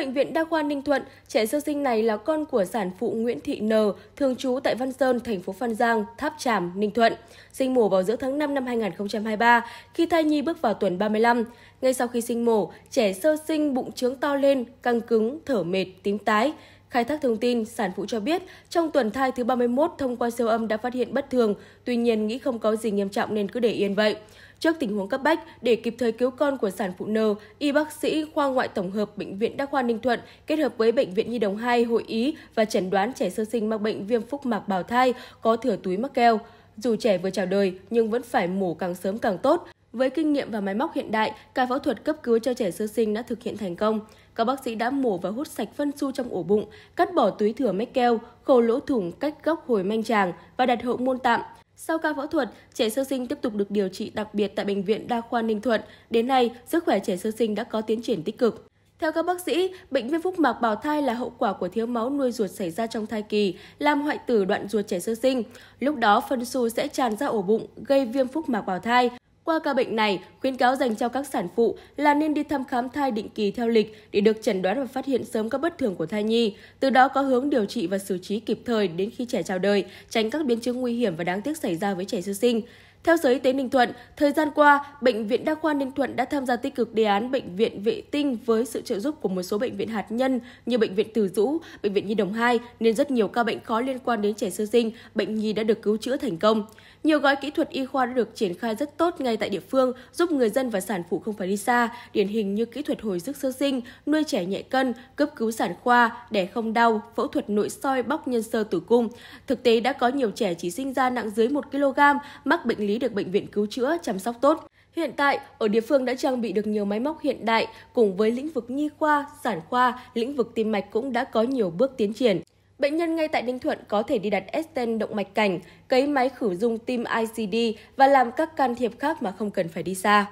bệnh viện Đa khoa Ninh Thuận, trẻ sơ sinh này là con của sản phụ Nguyễn Thị N, thường trú tại Văn Sơn, thành phố Phan Giang, Tháp Tràm, Ninh Thuận, sinh mổ vào giữa tháng 5 năm 2023 khi thai nhi bước vào tuần 35. Ngay sau khi sinh mổ, trẻ sơ sinh bụng trướng to lên, căng cứng, thở mệt, tím tái, Khai thác thông tin, sản phụ cho biết trong tuần thai thứ 31 thông qua siêu âm đã phát hiện bất thường, tuy nhiên nghĩ không có gì nghiêm trọng nên cứ để yên vậy. Trước tình huống cấp bách, để kịp thời cứu con của sản phụ N, y bác sĩ khoa ngoại tổng hợp Bệnh viện Đa khoa Ninh Thuận kết hợp với Bệnh viện Nhi đồng 2 hội ý và chẩn đoán trẻ sơ sinh mắc bệnh viêm phúc mạc bào thai có thừa túi mắc keo. Dù trẻ vừa chào đời nhưng vẫn phải mổ càng sớm càng tốt. Với kinh nghiệm và máy móc hiện đại, ca phẫu thuật cấp cứu cho trẻ sơ sinh đã thực hiện thành công. Các bác sĩ đã mổ và hút sạch phân su trong ổ bụng, cắt bỏ túi thừa mách keo, khâu lỗ thủng cách góc hồi manh tràng và đặt hậu môn tạm. Sau ca phẫu thuật, trẻ sơ sinh tiếp tục được điều trị đặc biệt tại Bệnh viện Đa khoa Ninh Thuận. Đến nay, sức khỏe trẻ sơ sinh đã có tiến triển tích cực. Theo các bác sĩ, bệnh viêm phúc mạc bào thai là hậu quả của thiếu máu nuôi ruột xảy ra trong thai kỳ, làm hoại tử đoạn ruột trẻ sơ sinh. Lúc đó, phân su sẽ tràn ra ổ bụng, gây viêm phúc mạc bào thai, qua ca bệnh này, khuyến cáo dành cho các sản phụ là nên đi thăm khám thai định kỳ theo lịch để được chẩn đoán và phát hiện sớm các bất thường của thai nhi, từ đó có hướng điều trị và xử trí kịp thời đến khi trẻ chào đời, tránh các biến chứng nguy hiểm và đáng tiếc xảy ra với trẻ sơ sinh. Theo Sở Y tế Ninh Thuận, thời gian qua, Bệnh viện Đa khoa Ninh Thuận đã tham gia tích cực đề án Bệnh viện vệ tinh với sự trợ giúp của một số bệnh viện hạt nhân như Bệnh viện Từ Dũ, Bệnh viện Nhi Đồng 2, nên rất nhiều ca bệnh khó liên quan đến trẻ sơ sinh, bệnh nhi đã được cứu chữa thành công. Nhiều gói kỹ thuật y khoa đã được triển khai rất tốt ngay tại địa phương, giúp người dân và sản phụ không phải đi xa, điển hình như kỹ thuật hồi sức sơ sinh, nuôi trẻ nhẹ cân, cấp cứu sản khoa, đẻ không đau, phẫu thuật nội soi bóc nhân sơ tử cung. Thực tế đã có nhiều trẻ chỉ sinh ra nặng dưới 1 kg, mắc bệnh lý lý được bệnh viện cứu chữa, chăm sóc tốt. Hiện tại, ở địa phương đã trang bị được nhiều máy móc hiện đại, cùng với lĩnh vực nhi khoa, sản khoa, lĩnh vực tim mạch cũng đã có nhiều bước tiến triển. Bệnh nhân ngay tại Ninh Thuận có thể đi đặt stent động mạch cảnh, cấy máy khử dung tim ICD và làm các can thiệp khác mà không cần phải đi xa.